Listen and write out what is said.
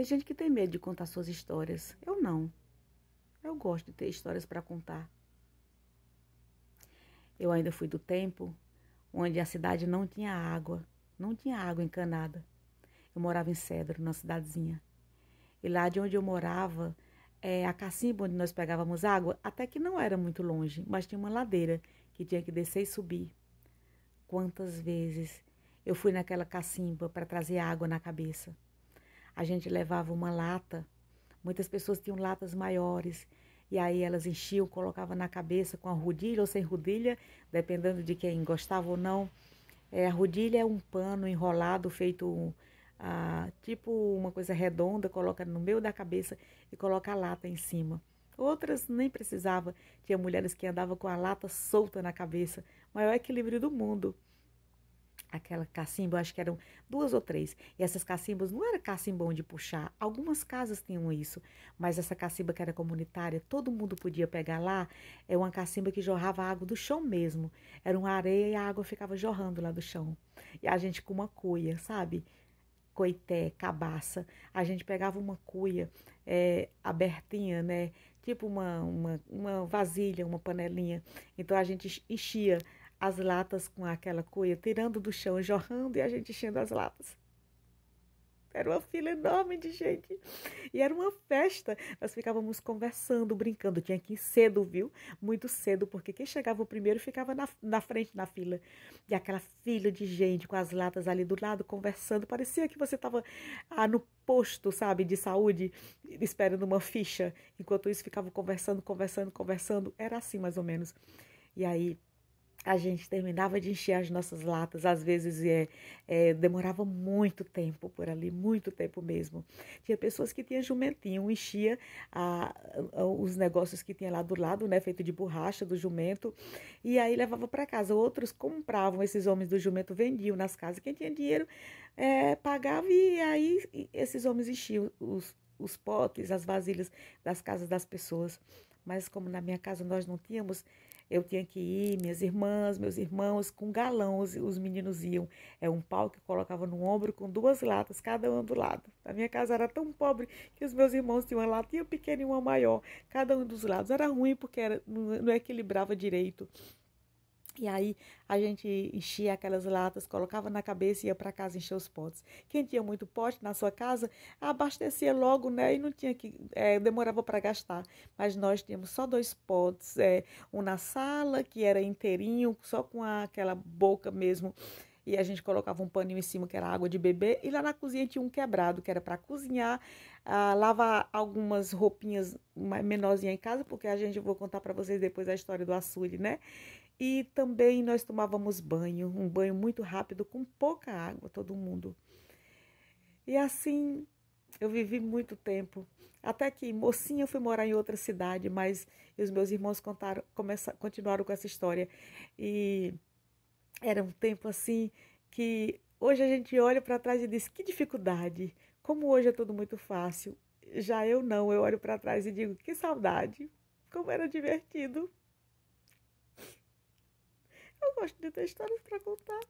Tem gente que tem medo de contar suas histórias. Eu não. Eu gosto de ter histórias para contar. Eu ainda fui do tempo onde a cidade não tinha água, não tinha água encanada. Eu morava em Cedro, numa cidadezinha. E lá de onde eu morava, é, a cacimba onde nós pegávamos água, até que não era muito longe, mas tinha uma ladeira que tinha que descer e subir. Quantas vezes eu fui naquela cacimba para trazer água na cabeça a gente levava uma lata. Muitas pessoas tinham latas maiores e aí elas enchiam, colocavam na cabeça com a rodilha ou sem rodilha, dependendo de quem gostava ou não. É, a rodilha é um pano enrolado feito ah, tipo uma coisa redonda, coloca no meio da cabeça e coloca a lata em cima. Outras nem precisava. Tinha mulheres que andavam com a lata solta na cabeça. Maior equilíbrio do mundo aquela cacimba, acho que eram duas ou três. E essas cacimbas não era cacimbão de puxar. Algumas casas tinham isso, mas essa cacimba que era comunitária, todo mundo podia pegar lá. É uma cacimba que jorrava água do chão mesmo. Era uma areia e a água ficava jorrando lá do chão. E a gente com uma cuia, sabe? Coité, cabaça. A gente pegava uma cuia é, abertinha, né? Tipo uma, uma, uma vasilha, uma panelinha. Então a gente enchia as latas com aquela cuia, tirando do chão, jorrando e a gente enchendo as latas. Era uma fila enorme de gente. E era uma festa. Nós ficávamos conversando, brincando. Tinha que ir cedo, viu? Muito cedo, porque quem chegava primeiro ficava na, na frente na fila. E aquela fila de gente com as latas ali do lado, conversando. Parecia que você estava ah, no posto, sabe, de saúde, esperando uma ficha. Enquanto isso, ficava conversando, conversando, conversando. Era assim, mais ou menos. E aí a gente terminava de encher as nossas latas, às vezes é, é, demorava muito tempo por ali, muito tempo mesmo. Tinha pessoas que tinham jumentinho, enchia a, a, os negócios que tinha lá do lado, né, feito de borracha do jumento, e aí levava para casa. Outros compravam, esses homens do jumento vendiam nas casas. Quem tinha dinheiro é, pagava e aí esses homens enchiam os, os potes, as vasilhas das casas das pessoas. Mas como na minha casa nós não tínhamos eu tinha que ir, minhas irmãs, meus irmãos, com galão os, os meninos iam. É um pau que eu colocava no ombro com duas latas, cada um do lado. A minha casa era tão pobre que os meus irmãos tinham uma latinha pequena e uma maior, cada um dos lados. Era ruim porque era, não, não equilibrava direito. E aí a gente enchia aquelas latas, colocava na cabeça e ia para casa encher os potes. Quem tinha muito pote na sua casa, abastecia logo, né? E não tinha que. É, demorava para gastar. Mas nós tínhamos só dois potes: é, um na sala, que era inteirinho, só com a, aquela boca mesmo e a gente colocava um paninho em cima que era água de bebê e lá na cozinha tinha um quebrado que era para cozinhar, lavar algumas roupinhas menorzinha em casa, porque a gente vou contar para vocês depois a história do açude, né? E também nós tomávamos banho, um banho muito rápido, com pouca água, todo mundo. E assim eu vivi muito tempo. Até que, mocinha, eu fui morar em outra cidade, mas os meus irmãos contaram, começaram, continuaram com essa história. E era um tempo assim que hoje a gente olha para trás e diz: que dificuldade! Como hoje é tudo muito fácil. Já eu não, eu olho para trás e digo: que saudade! Como era divertido! Eu gosto de ter histórias pra contar.